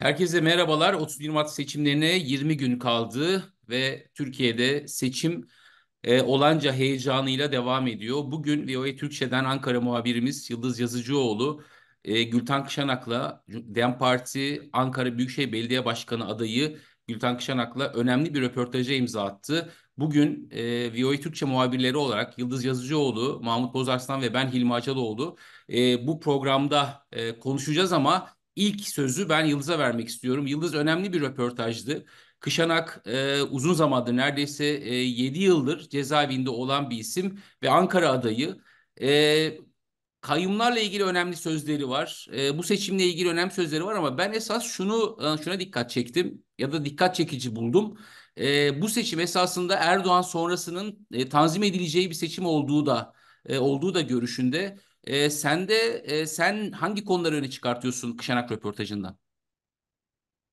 Herkese merhabalar. 30 Mart seçimlerine 20 gün kaldı ve Türkiye'de seçim e, olanca heyecanıyla devam ediyor. Bugün VOA e Türkçe'den Ankara muhabirimiz Yıldız Yazıcıoğlu, e, Gülten Kışanak'la DEM Parti Ankara Büyükşehir Belediye Başkanı adayı Gülten Kışanak'la önemli bir röportaja imza attı. Bugün e, VOA e Türkçe muhabirleri olarak Yıldız Yazıcıoğlu, Mahmut Bozarslan ve ben Hilmi Acaloğlu e, bu programda e, konuşacağız ama ilk sözü ben Yıldız'a vermek istiyorum. Yıldız önemli bir röportajdı. Kışanak e, uzun zamandır neredeyse e, 7 yıldır cezaevinde olan bir isim ve Ankara adayı. E, kayyumlarla ilgili önemli sözleri var. E, bu seçimle ilgili önemli sözleri var ama ben esas şunu e, şuna dikkat çektim ya da dikkat çekici buldum. E, bu seçim esasında Erdoğan sonrasının e, tanzim edileceği bir seçim olduğu da e, olduğu da görüşünde. E, sen de e, sen hangi konuları öne çıkartıyorsun Kışanak röportajından?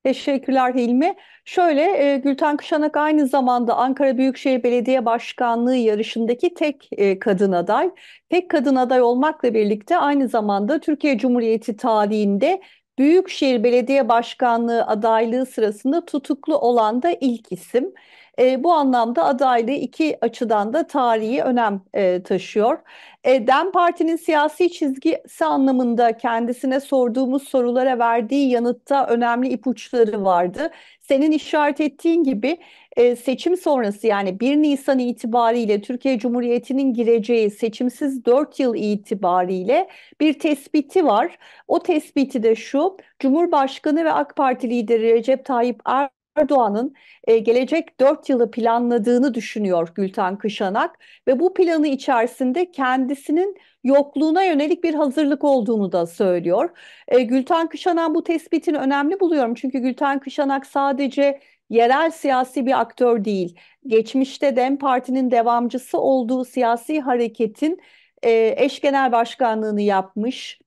Teşekkürler Hilmi. Şöyle e, Gülten Kışanak aynı zamanda Ankara Büyükşehir Belediye Başkanlığı yarışındaki tek e, kadın aday. Tek kadın aday olmakla birlikte aynı zamanda Türkiye Cumhuriyeti tarihinde Büyükşehir Belediye Başkanlığı adaylığı sırasında tutuklu olan da ilk isim. E, bu anlamda adaylığı iki açıdan da tarihi önem e, taşıyor e, DEM Parti'nin siyasi çizgisi anlamında kendisine sorduğumuz sorulara verdiği yanıtta önemli ipuçları vardı. Senin işaret ettiğin gibi e, seçim sonrası yani 1 Nisan itibariyle Türkiye Cumhuriyeti'nin gireceği seçimsiz 4 yıl itibariyle bir tespiti var. O tespiti de şu, Cumhurbaşkanı ve AK Parti lideri Recep Tayyip Erdoğan Erdoğan'ın e, gelecek 4 yılı planladığını düşünüyor Gülten Kışanak ve bu planı içerisinde kendisinin yokluğuna yönelik bir hazırlık olduğunu da söylüyor. E, Gülten Kışanak bu tespitini önemli buluyorum çünkü Gülten Kışanak sadece yerel siyasi bir aktör değil. Geçmişte DEM Parti'nin devamcısı olduğu siyasi hareketin e, eş genel başkanlığını yapmış,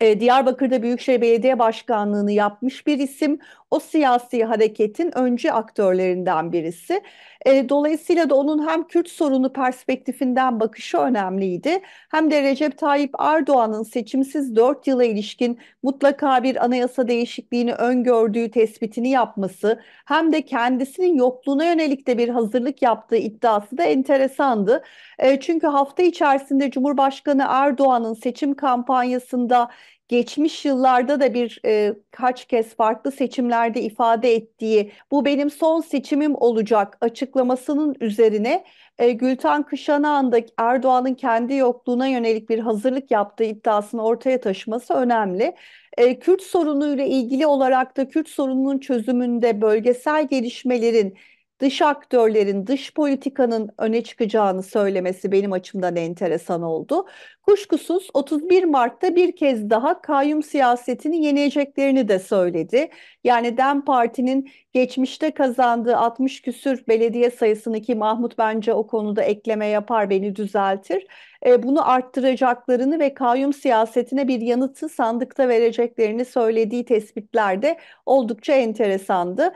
e, Diyarbakır'da Büyükşehir Belediye Başkanlığı'nı yapmış bir isim o siyasi hareketin öncü aktörlerinden birisi. E, dolayısıyla da onun hem Kürt sorunu perspektifinden bakışı önemliydi hem de Recep Tayyip Erdoğan'ın seçimsiz 4 yıla ilişkin mutlaka bir anayasa değişikliğini öngördüğü tespitini yapması hem de kendisinin yokluğuna yönelik de bir hazırlık yaptığı iddiası da enteresandı. E, çünkü hafta içerisinde Cumhurbaşkanı Erdoğan'ın seçim kampanyasında geçmiş yıllarda da bir e, kaç kez farklı seçimlerde ifade ettiği bu benim son seçimim olacak açıklamasının üzerine e, Gülten Kışanağ'ın da Erdoğan'ın kendi yokluğuna yönelik bir hazırlık yaptığı iddiasını ortaya taşıması önemli. E, Kürt sorunuyla ilgili olarak da Kürt sorununun çözümünde bölgesel gelişmelerin dış aktörlerin, dış politikanın öne çıkacağını söylemesi benim açımdan enteresan oldu. Kuşkusuz 31 Mart'ta bir kez daha kayyum siyasetini yeneceklerini de söyledi. Yani DEM Parti'nin geçmişte kazandığı 60 küsür belediye sayısını ki Mahmut bence o konuda ekleme yapar beni düzeltir. E, bunu arttıracaklarını ve kayyum siyasetine bir yanıtı sandıkta vereceklerini söylediği tespitlerde oldukça enteresandı.